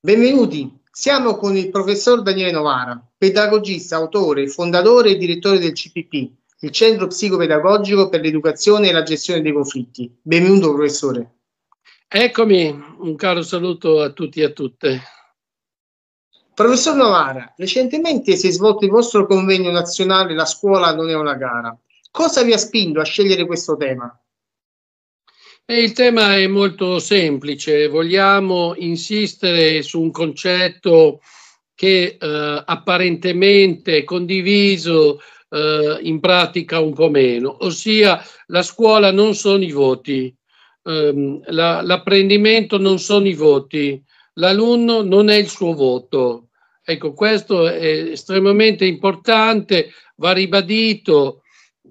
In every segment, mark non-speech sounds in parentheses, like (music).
Benvenuti, siamo con il professor Daniele Novara, pedagogista, autore, fondatore e direttore del CPP, il Centro Psicopedagogico per l'Educazione e la Gestione dei Conflitti. Benvenuto professore. Eccomi, un caro saluto a tutti e a tutte. Professor Novara, recentemente si è svolto il vostro convegno nazionale La scuola non è una gara. Cosa vi ha spinto a scegliere questo tema? E il tema è molto semplice, vogliamo insistere su un concetto che eh, apparentemente condiviso eh, in pratica un po' meno, ossia la scuola non sono i voti, ehm, la, l'apprendimento non sono i voti, l'alunno non è il suo voto. Ecco, questo è estremamente importante, va ribadito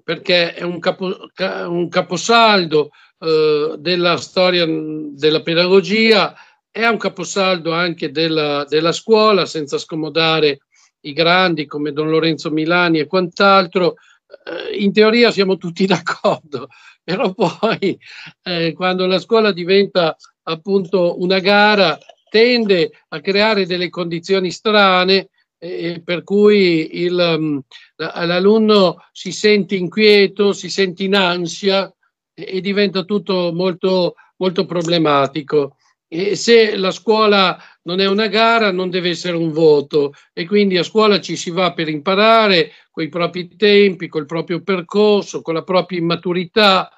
perché è un, capo, un caposaldo eh, della storia mm, della pedagogia, è un caposaldo anche della, della scuola, senza scomodare i grandi come Don Lorenzo Milani e quant'altro. Eh, in teoria siamo tutti (laughs) d'accordo, però poi eh, quando la scuola diventa appunto una gara tende a creare delle condizioni strane eh, per cui il, mm, l'alunno si sente inquieto, si sente in ansia, e diventa tutto molto, molto problematico. E se la scuola non è una gara, non deve essere un voto e quindi a scuola ci si va per imparare con i propri tempi, col proprio percorso, con la propria immaturità.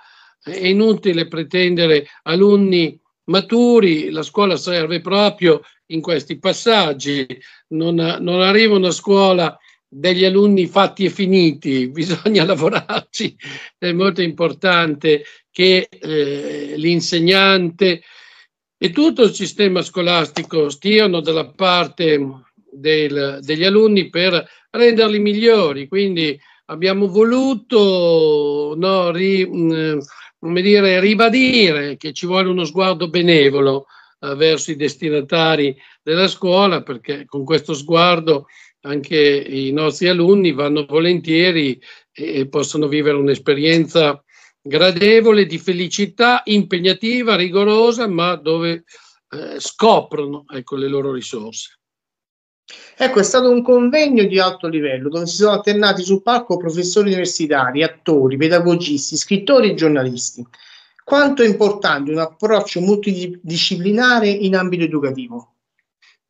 È inutile pretendere alunni maturi, la scuola serve proprio in questi passaggi. Non, non arriva una scuola degli alunni fatti e finiti, (laughs) bisogna lavorarci, è molto importante che eh, l'insegnante e tutto il sistema scolastico stiano dalla parte del, degli alunni per renderli migliori, quindi abbiamo voluto no, ri, mh, mm, dire, ribadire che ci vuole uno sguardo benevolo eh, verso i destinatari della scuola perché con questo sguardo anche i nostri alunni vanno volentieri e possono vivere un'esperienza gradevole di felicità, impegnativa, rigorosa, ma dove eh, scoprono ecco, le loro risorse. Ecco, è stato un convegno di alto livello dove si sono alternati sul palco professori universitari, attori, pedagogisti, scrittori e giornalisti. Quanto è importante un approccio multidisciplinare in ambito educativo?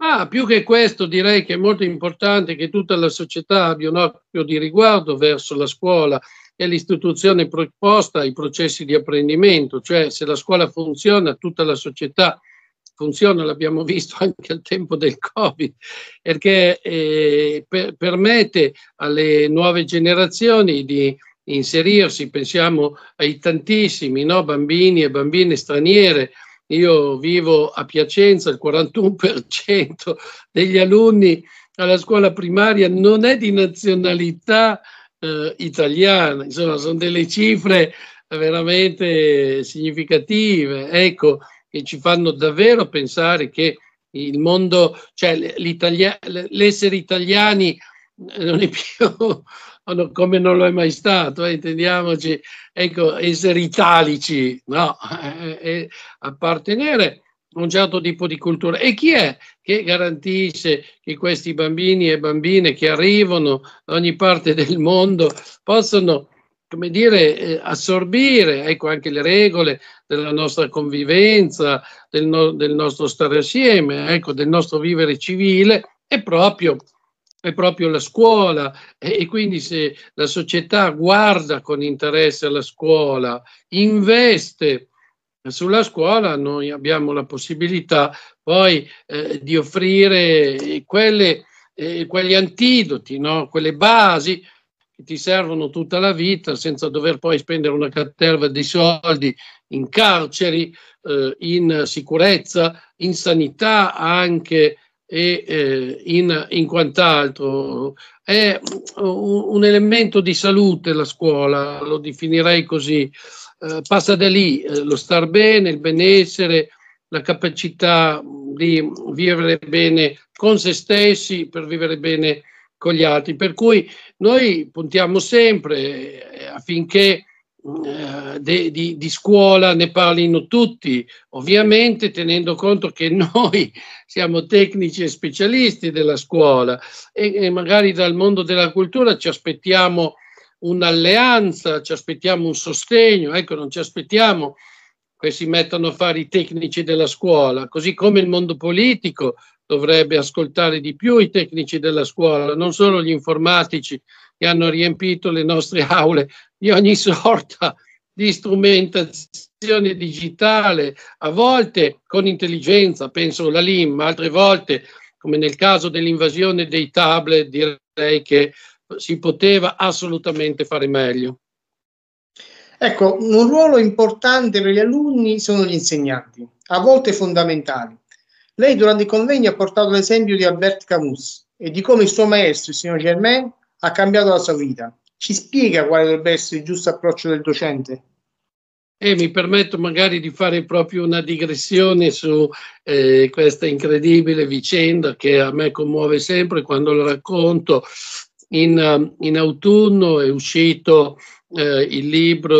ah, più che questo direi che è molto importante che tutta la società abbia un occhio di riguardo verso la scuola e l'istituzione proposta ai processi di apprendimento, cioè se la scuola funziona, tutta la società funziona, l'abbiamo visto (laughs) anche al tempo del Covid, perché eh, per, permette alle nuove generazioni di inserirsi, pensiamo ai tantissimi no? bambini e bambine straniere io vivo a Piacenza, il 41% degli alunni alla scuola primaria non è di nazionalità eh, italiana, insomma sono delle cifre veramente significative, ecco, che ci fanno davvero pensare che il mondo, cioè l'essere italiani non è più Ah, come non lo è mai stato, eh, intendiamoci, ecco, essere italici, no, eh, (laughs) appartenere a un certo tipo di cultura. E chi è che garantisce che questi bambini e bambine che arrivano da ogni parte del mondo possano come dire, eh, assorbire ecco, anche le regole della nostra convivenza, del, no, del nostro stare assieme, ecco, del nostro vivere civile e proprio è proprio la scuola e, quindi se la società guarda con interesse alla scuola, investe sulla scuola, noi abbiamo la possibilità poi eh, di offrire eh, quelle, eh, quegli antidoti, no? quelle basi che ti servono tutta la vita senza dover poi spendere una caterva di soldi in carceri, eh, in sicurezza, in sanità anche e eh, in, in, quant'altro. È un, un, elemento di salute la scuola, lo definirei così. Eh, passa da lì eh, lo star bene, il benessere, la capacità di vivere bene con se stessi per vivere bene con gli altri. Per cui noi puntiamo sempre eh, affinché eh, de, di, di, scuola ne parlino tutti, ovviamente tenendo conto che (laughs) noi siamo tecnici e specialisti della scuola e, e magari dal mondo della cultura ci aspettiamo un'alleanza, ci aspettiamo un sostegno, ecco, non ci aspettiamo che si mettano a fare i tecnici della scuola, così come il mondo politico dovrebbe ascoltare di più i tecnici della scuola, non solo gli informatici che hanno riempito le nostre (laughs) aule di ogni (laughs) sorta di strumentazione digitale, a volte con intelligenza, penso alla LIM, altre volte, come nel caso dell'invasione dei tablet, direi che si poteva assolutamente fare meglio. Ecco, un ruolo importante per gli alunni sono gli insegnanti, a volte fondamentali. Lei durante i convegni ha portato l'esempio di Albert Camus e di come il suo maestro, il signor Germain, ha cambiato la sua vita ci spiega quale dovrebbe essere il giusto approccio del docente? E mi permetto magari di fare proprio una digressione su eh, questa incredibile vicenda che a me commuove sempre quando la racconto. In, eh, in autunno è uscito eh, il libro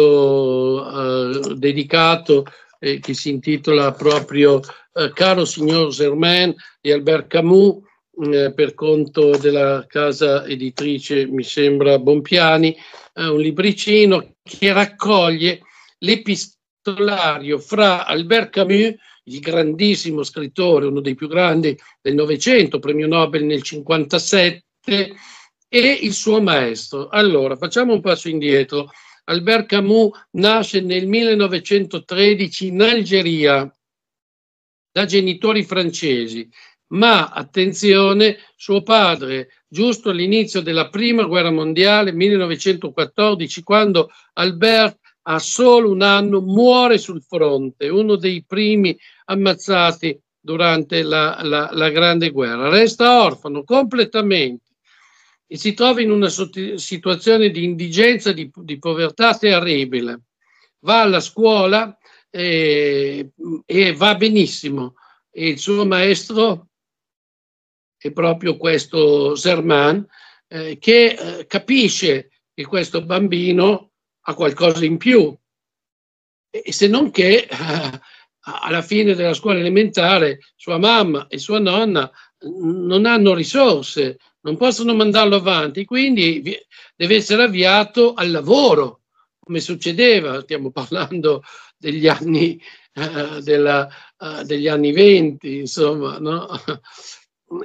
eh, dedicato eh, che si intitola proprio eh, Caro signor Germain di Albert Camus Mm, eh, per conto della casa editrice, mi sembra, Bompiani, eh, un libricino che raccoglie l'epistolario fra Albert Camus, il grandissimo scrittore, uno dei più grandi del Novecento, premio Nobel nel 1957, e il suo maestro. Allora, facciamo un passo indietro. Albert Camus nasce nel 1913 in Algeria da genitori francesi ma attenzione, suo padre, giusto all'inizio della prima guerra mondiale, 1914, quando Albert ha solo un anno, muore sul fronte, uno dei primi ammazzati durante la, la, la Grande Guerra. Resta orfano completamente e si trova in una situazione di indigenza, di, di povertà terribile. Va alla scuola eh, e va benissimo. E il suo maestro è proprio questo Zerman eh, che eh, capisce che questo bambino ha qualcosa in più, e se non che (laughs) alla fine della scuola elementare sua mamma e sua nonna non hanno risorse, non possono mandarlo avanti, quindi deve essere avviato al lavoro, come succedeva, stiamo (laughs) parlando degli anni, eh, della, eh, degli anni 20, insomma, no?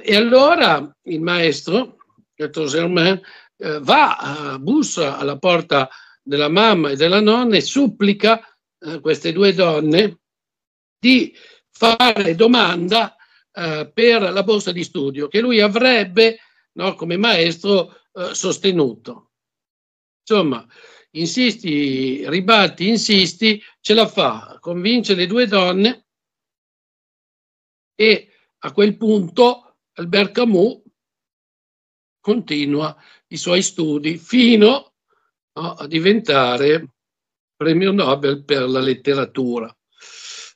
E allora il maestro, Pietro Germain, eh, va, bussa alla porta della mamma e della nonna e supplica eh, queste due donne di fare domanda eh, per la borsa di studio che lui avrebbe no, come maestro eh, sostenuto. Insomma, insisti, ribatti, insisti, ce la fa, convince le due donne e a quel punto Albert Camus continua i suoi studi fino a diventare premio Nobel per la letteratura.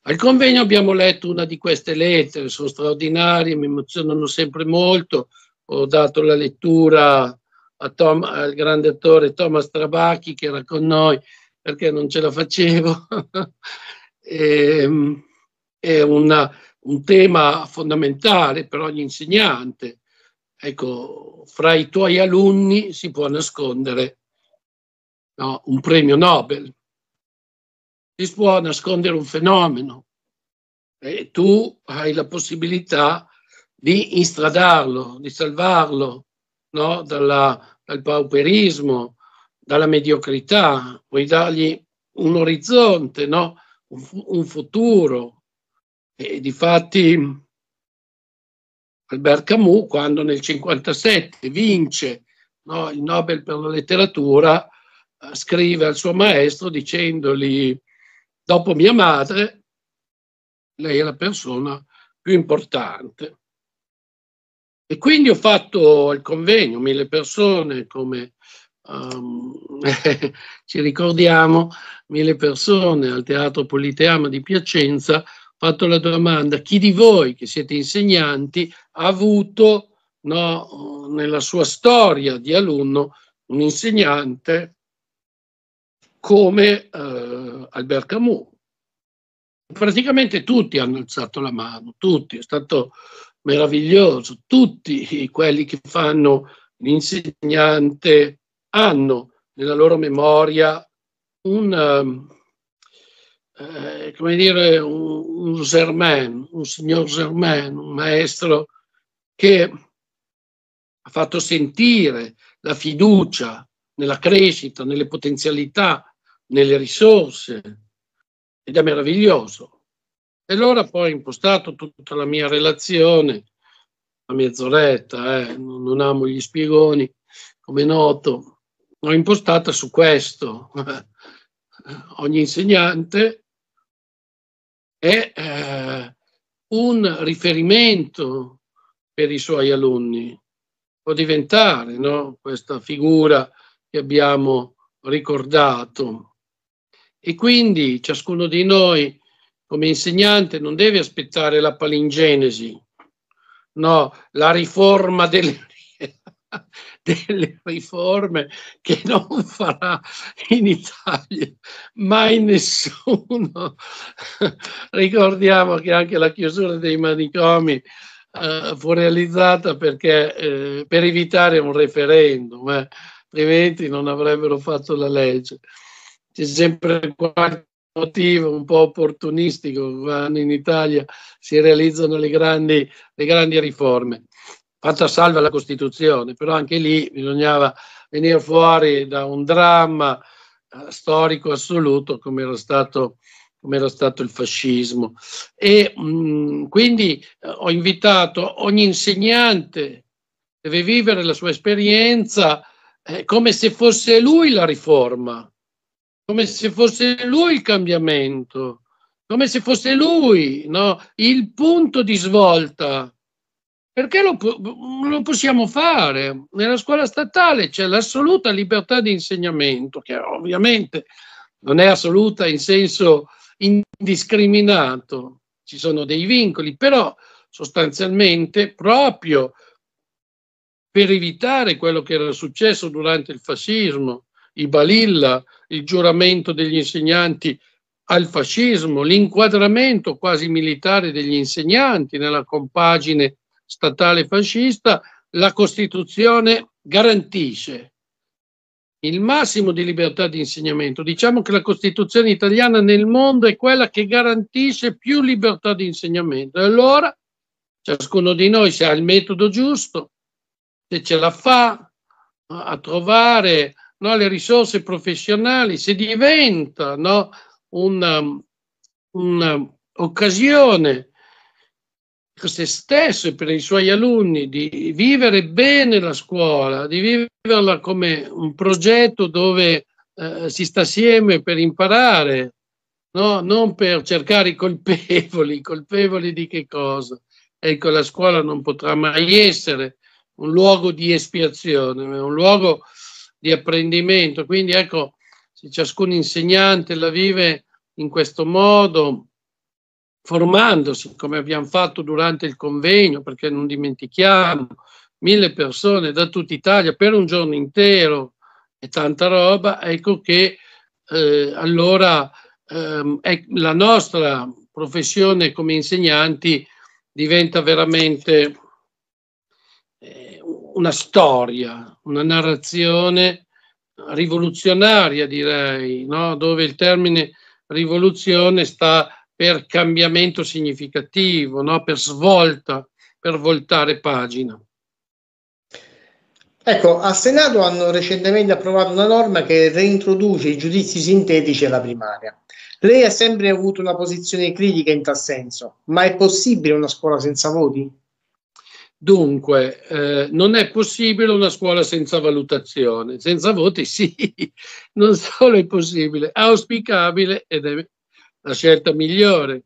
Al convegno abbiamo letto una di queste lettere, sono straordinarie, mi emozionano sempre molto. Ho dato la lettura Tom, al grande attore Thomas Trabacchi che era con noi perché non ce la facevo. (laughs) e, ehm, è una, un tema fondamentale per ogni insegnante. Ecco, fra i tuoi alunni si può nascondere no, un premio Nobel, si può nascondere un fenomeno e tu hai la possibilità di instradarlo, di salvarlo no, dalla, dal pauperismo, dalla mediocrità, puoi dargli un orizzonte, no, un, un futuro, e difatti Albert Camus, quando nel 1957 vince no, il Nobel per la letteratura, eh, scrive al suo maestro dicendogli, dopo mia madre, lei è la persona più importante. E quindi ho fatto il convegno, mille persone, come um, (laughs) ci ricordiamo, mille persone al Teatro Politeama di Piacenza, fatto la domanda, chi di voi che siete insegnanti ha avuto no, nella sua storia di alunno un insegnante come eh, Albert Camus? Praticamente tutti hanno alzato la mano, tutti, è stato meraviglioso, tutti quelli che fanno l'insegnante hanno nella loro memoria un... Ehm, eh, come dire, un, un Germain, un signor Germain, un maestro che ha fatto sentire la fiducia nella crescita, nelle potenzialità, nelle risorse ed è meraviglioso. E allora poi ho impostato tutta la mia relazione, a mezz'oretta, eh, non amo gli spiegoni, come noto, l'ho impostata su questo. (laughs) Ogni insegnante è eh, un riferimento per i suoi alunni. Può diventare no? questa figura che abbiamo ricordato. E quindi ciascuno di noi, come insegnante, non deve aspettare la palingenesi, no, la riforma delle (laughs) (laughs) (laughs) delle riforme che non farà in Italia mai nessuno. (laughs) Ricordiamo che anche la chiusura dei manicomi eh, fu realizzata perché, eh, per evitare un referendum, eh, altrimenti non avrebbero fatto la legge. C'è sempre qualche motivo un po' opportunistico quando in Italia si realizzano le grandi, le grandi riforme fatta salva la Costituzione, però anche lì bisognava venire fuori da un dramma eh, storico assoluto come era stato, come era stato il fascismo. E mh, mm, quindi eh, ho invitato ogni insegnante deve vivere la sua esperienza eh, come se fosse lui la riforma, come se fosse lui il cambiamento, come se fosse lui no? il punto di svolta perché lo, lo, possiamo fare? Nella scuola statale c'è l'assoluta libertà di insegnamento, che ovviamente non è assoluta in senso indiscriminato, ci sono dei vincoli, però sostanzialmente proprio per evitare quello che era successo durante il fascismo, i balilla, il giuramento degli insegnanti al fascismo, l'inquadramento quasi militare degli insegnanti nella compagine statale fascista, la Costituzione garantisce il massimo di libertà di insegnamento. Diciamo che la Costituzione italiana nel mondo è quella che garantisce più libertà di insegnamento. E allora ciascuno di noi, se ha il metodo giusto, se ce la fa a trovare no, le risorse professionali, se diventa no, un'occasione um, um, se stesso e per i suoi alunni di vivere bene la scuola, di viverla come un progetto dove eh, si sta assieme per imparare, no? non per cercare i colpevoli, colpevoli di che cosa. Ecco, la scuola non potrà mai essere un luogo di espiazione, ma un luogo di apprendimento. Quindi ecco, se ciascun insegnante la vive in questo modo, formandosi come abbiamo fatto durante il convegno, perché non dimentichiamo, mille persone da tutta Italia per un giorno intero e tanta roba, ecco che eh, allora ehm, la nostra professione come insegnanti diventa veramente eh, una storia, una narrazione rivoluzionaria direi, no? dove il termine rivoluzione sta per cambiamento significativo, no? per svolta, per voltare pagina. Ecco, al Senato hanno recentemente approvato una norma che reintroduce i giudizi sintetici alla primaria. Lei ha sempre avuto una posizione critica in tal senso, ma è possibile una scuola senza voti? Dunque, eh, non è possibile una scuola senza valutazione, senza voti sì, (laughs) non solo è possibile, auspicabile ed è la scelta migliore.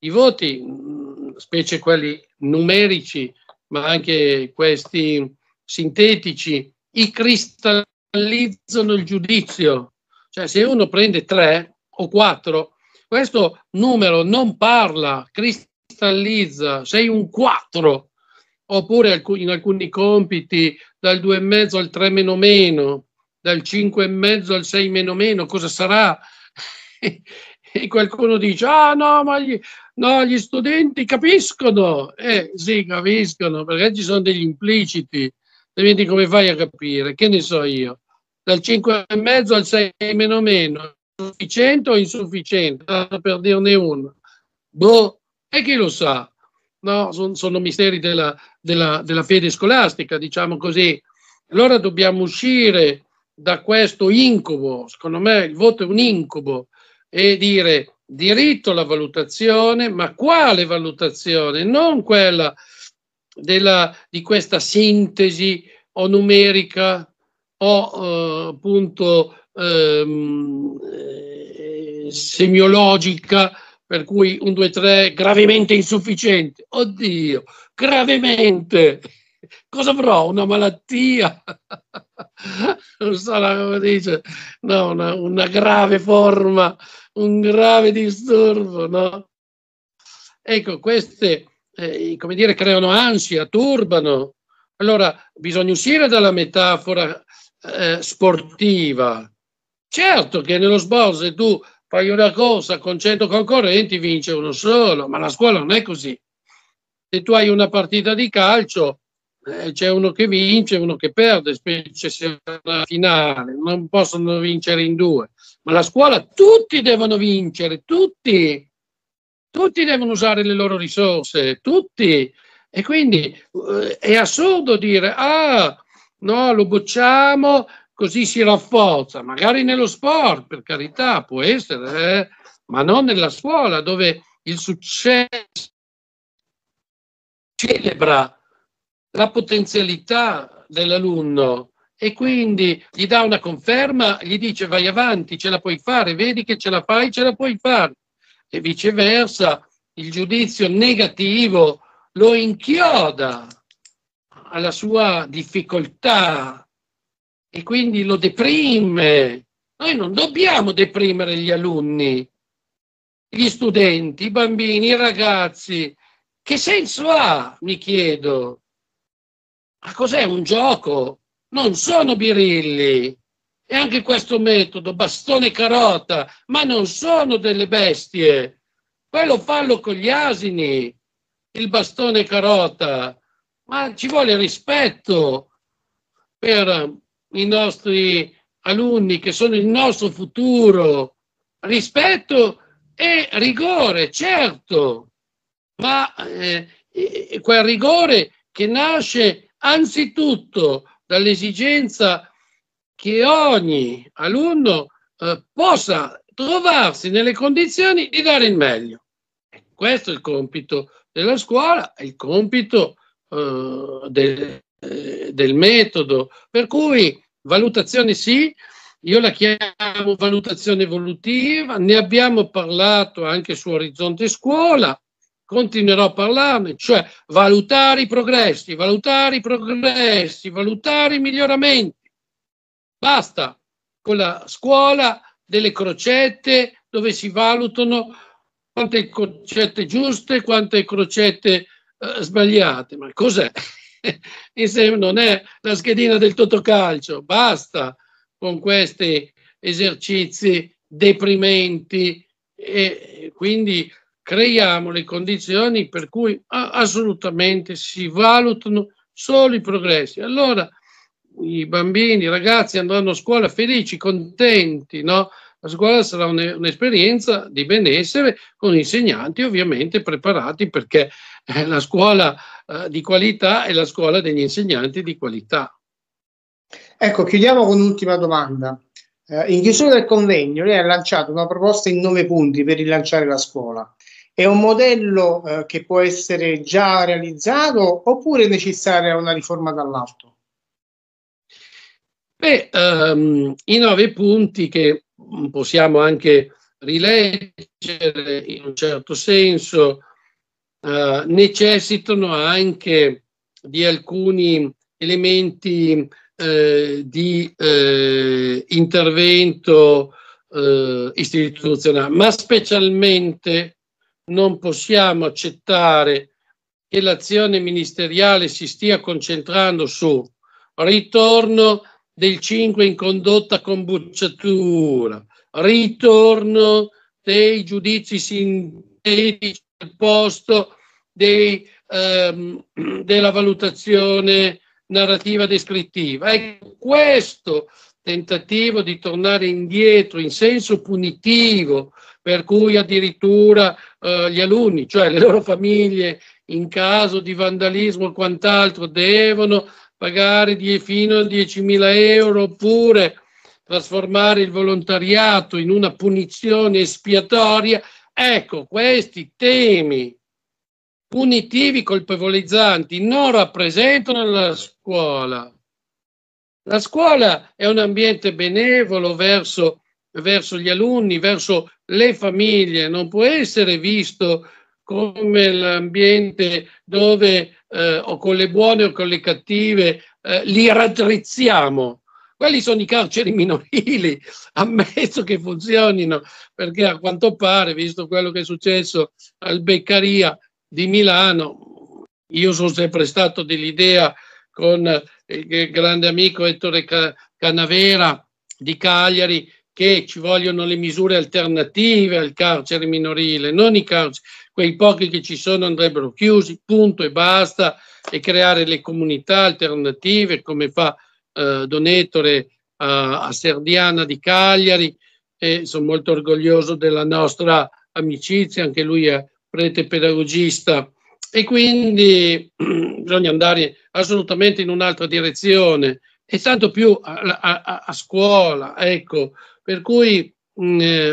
I voti, mm, specie quelli numerici, ma anche questi sintetici, i cristallizzano il giudizio. Cioè se uno prende tre o quattro, questo numero non parla, cristallizza, sei un quattro. oppure in alcuni compiti dal due e mezzo al tre meno meno, dal cinque e mezzo al sei meno meno, cosa sarà? e qualcuno dice, ah no, ma gli, no, gli studenti capiscono. Eh sì, capiscono, perché ci sono degli impliciti, altrimenti come fai a capire? Che ne so io? Dal e mezzo al 6 meno meno, sufficiente o insufficiente? Ah, per dirne uno. Boh, e chi lo sa? No, sono, sono misteri della, della, della fede scolastica, diciamo così. Allora dobbiamo uscire da questo incubo, secondo me il voto è un incubo, e dire diritto alla valutazione, ma quale valutazione? Non quella della, di questa sintesi o numerica o eh, appunto ehm, eh, semiologica per cui un 2, 3 gravemente insufficiente. Oddio, gravemente. Cosa avrò? Una malattia? (laughs) non so come dice, no, una, una grave forma un grave disturbo, no? Ecco, queste, eh, come dire, creano ansia, turbano. Allora, bisogna uscire dalla metafora eh, sportiva. Certo che nello sbalzo se tu fai una cosa con 100 concorrenti vince uno solo, ma la scuola non è così. Se tu hai una partita di calcio, eh, c'è uno che vince e uno che perde, specie se è la finale, non possono vincere in due. Ma la scuola, tutti devono vincere, tutti, tutti devono usare le loro risorse, tutti. E quindi eh, è assurdo dire, ah, no, lo bocciamo, così si rafforza, magari nello sport, per carità, può essere, eh, ma non nella scuola dove il successo celebra la potenzialità dell'alunno e quindi gli dà una conferma, gli dice vai avanti, ce la puoi fare, vedi che ce la fai, ce la puoi fare. E viceversa, il giudizio negativo lo inchioda alla sua difficoltà e quindi lo deprime. Noi non dobbiamo deprimere gli alunni, gli studenti, i bambini, i ragazzi. Che senso ha, mi chiedo, Ah, cos'è un gioco? Non sono birilli. E anche questo metodo, bastone carota, ma non sono delle bestie. Quello fallo con gli asini, il bastone carota. Ma ci vuole rispetto per i nostri alunni che sono il nostro futuro. Rispetto e rigore, certo, ma eh, quel rigore che nasce anzitutto dall'esigenza che ogni alunno eh, possa trovarsi nelle condizioni di dare il meglio. Questo è il compito della scuola, è il compito eh, del, eh, del metodo, per cui valutazione sì, io la chiamo valutazione evolutiva, ne abbiamo parlato anche su Orizzonte Scuola, continuerò a parlarne, cioè valutare i progressi, valutare i progressi, valutare i miglioramenti. Basta con la scuola delle crocette dove si valutano quante crocette giuste, quante crocette eh, sbagliate. Ma cos'è? (laughs) non è la schedina del totocalcio, basta con questi esercizi deprimenti e quindi creiamo le condizioni per cui assolutamente si valutano solo i progressi. Allora i bambini, i ragazzi andranno a scuola felici, contenti, no? La scuola sarà un'esperienza di benessere con insegnanti ovviamente preparati perché eh, la scuola eh, di qualità è la scuola degli insegnanti di qualità. Ecco, chiudiamo con un'ultima domanda. Eh, in chiusura del convegno lei ha lanciato una proposta in nove punti per rilanciare la scuola. È un modello eh, che può essere già realizzato oppure è necessaria una riforma dall'alto? Beh, um, i nove punti che possiamo anche rileggere in un certo senso uh, necessitano anche di alcuni elementi eh, di eh, intervento eh, istituzionale, ma specialmente non possiamo accettare che l'azione ministeriale si stia concentrando su ritorno del 5 in condotta con bucciatura, ritorno dei giudizi sintetici al posto dei, ehm, della valutazione narrativa descrittiva. Ecco, questo tentativo di tornare indietro in senso punitivo per cui addirittura eh, gli alunni, cioè le loro famiglie, in caso di vandalismo o quant'altro, devono pagare die, fino a 10.000 euro oppure trasformare il volontariato in una punizione espiatoria. Ecco, questi temi punitivi colpevolizzanti non rappresentano la scuola. La scuola è un ambiente benevolo verso, verso gli alunni, verso le famiglie, non può essere visto come l'ambiente dove eh, o con le buone o con le cattive eh, li raddrizziamo. Quelli sono i carceri minorili, ammesso (laughs) che funzionino, perché a quanto pare, visto quello che è successo al Beccaria di Milano, io sono sempre stato dell'idea con il grande amico Ettore Canavera di Cagliari che ci vogliono le misure alternative al carcere minorile, non i carceri, quei pochi che ci sono andrebbero chiusi, punto e basta, e creare le comunità alternative come fa eh, Don Ettore eh, a Serdiana di Cagliari. E sono molto orgoglioso della nostra amicizia, anche lui è prete pedagogista e quindi (clears throat) bisogna andare assolutamente in un'altra direzione e tanto più a, a, a scuola, ecco, per cui mh, mm, eh,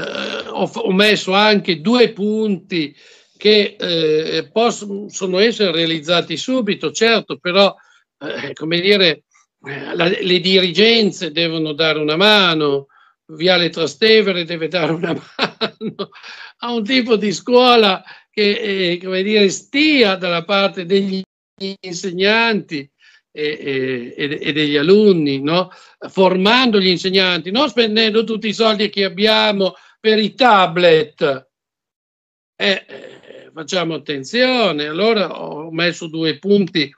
ho, ho, messo anche due punti che eh, possono essere realizzati subito, certo, però eh, come dire, eh, la, le dirigenze devono dare una mano, Viale Trastevere deve dare una (laughs) mano a un tipo di scuola che eh, come dire, stia dalla parte degli insegnanti e, e, e degli alunni, no? formando gli insegnanti, non spendendo tutti i soldi che abbiamo per i tablet. Eh, eh, facciamo attenzione, allora ho messo due punti,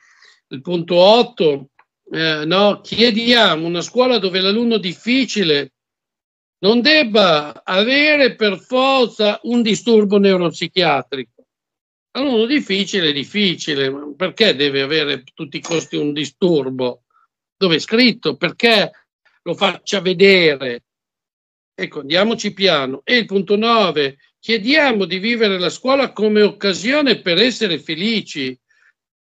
il punto 8, eh, no? chiediamo una scuola dove l'alunno difficile non debba avere per forza un disturbo neuropsichiatrico allora, difficile, difficile, perché deve avere a tutti i costi un disturbo? Dove è scritto? Perché lo faccia vedere? Ecco, andiamoci piano. E il punto 9, chiediamo di vivere la scuola come occasione per essere felici,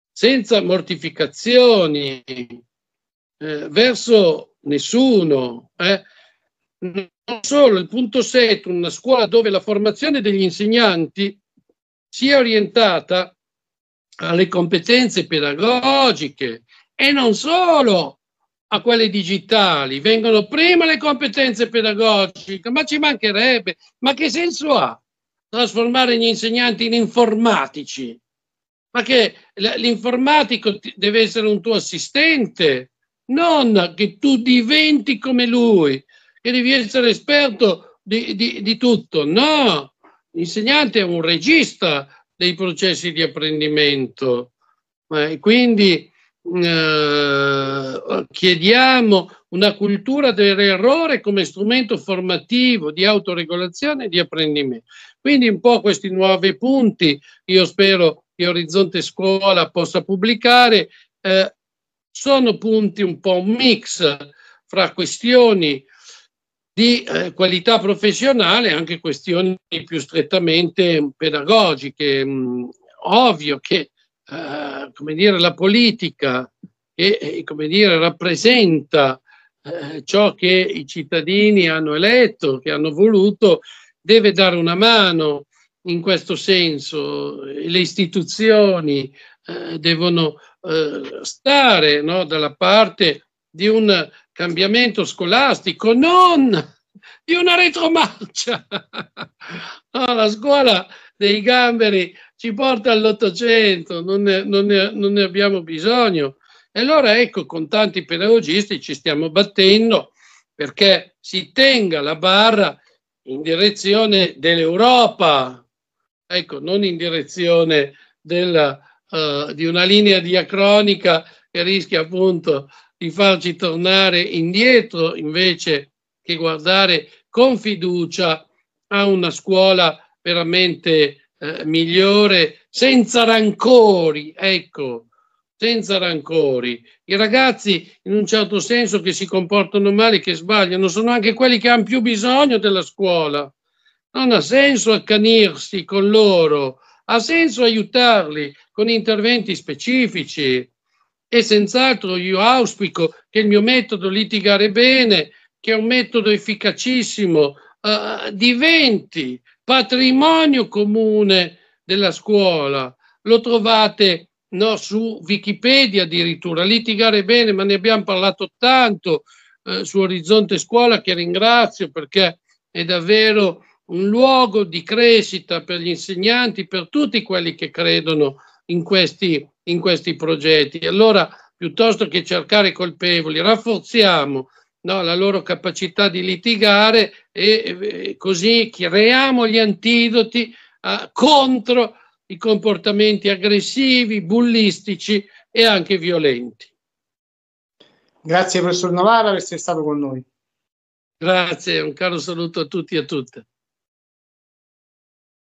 senza mortificazioni, eh, verso nessuno. Eh. Non solo, il punto 7, una scuola dove la formazione degli insegnanti sia orientata alle competenze pedagogiche e non solo a quelle digitali. Vengono prima le competenze pedagogiche, ma ci mancherebbe. Ma che senso ha trasformare gli insegnanti in informatici? Ma che l'informatico deve essere un tuo assistente, non che tu diventi come lui, che devi essere esperto di, di, di tutto. No, L'insegnante è un regista dei processi di apprendimento, eh, quindi eh, chiediamo una cultura dell'errore come strumento formativo di autoregolazione e di apprendimento. Quindi un po' questi nuovi punti, io spero che Orizzonte Scuola possa pubblicare, eh, sono punti un po' un mix fra questioni di eh, qualità professionale anche questioni più strettamente pedagogiche. Mh, mm, ovvio che eh, come dire, la politica che eh, come dire, rappresenta eh, ciò che i cittadini hanno eletto, che hanno voluto, deve dare una mano in questo senso. Le istituzioni eh, devono eh, stare no, dalla parte di un cambiamento scolastico, non di una retromarcia. No, (laughs) ah, la scuola dei gamberi ci porta all'Ottocento, non, non, non ne, abbiamo bisogno. E allora ecco, con tanti pedagogisti ci stiamo battendo perché si tenga la barra in direzione dell'Europa, ecco, non in direzione della, uh, di una linea diacronica che rischia appunto di farci tornare indietro invece che guardare con fiducia a una scuola veramente eh, migliore, senza rancori, ecco, senza rancori. I ragazzi in un certo senso che si comportano male, che sbagliano, sono anche quelli che hanno più bisogno della scuola. Non ha senso accanirsi con loro, ha senso aiutarli con interventi specifici e senz'altro io auspico che il mio metodo litigare bene, che è un metodo efficacissimo, eh, diventi patrimonio comune della scuola. Lo trovate no, su Wikipedia addirittura, litigare bene, ma ne abbiamo parlato tanto eh, su Orizzonte Scuola che ringrazio perché è davvero un luogo di crescita per gli insegnanti, per tutti quelli che credono in questi, in questi progetti. Allora, piuttosto che cercare colpevoli, rafforziamo no, la loro capacità di litigare e, e così creiamo gli antidoti a, ah, contro i comportamenti aggressivi, bullistici e anche violenti. Grazie professor Novara per essere stato con noi. Grazie, un caro saluto a tutti e a tutte.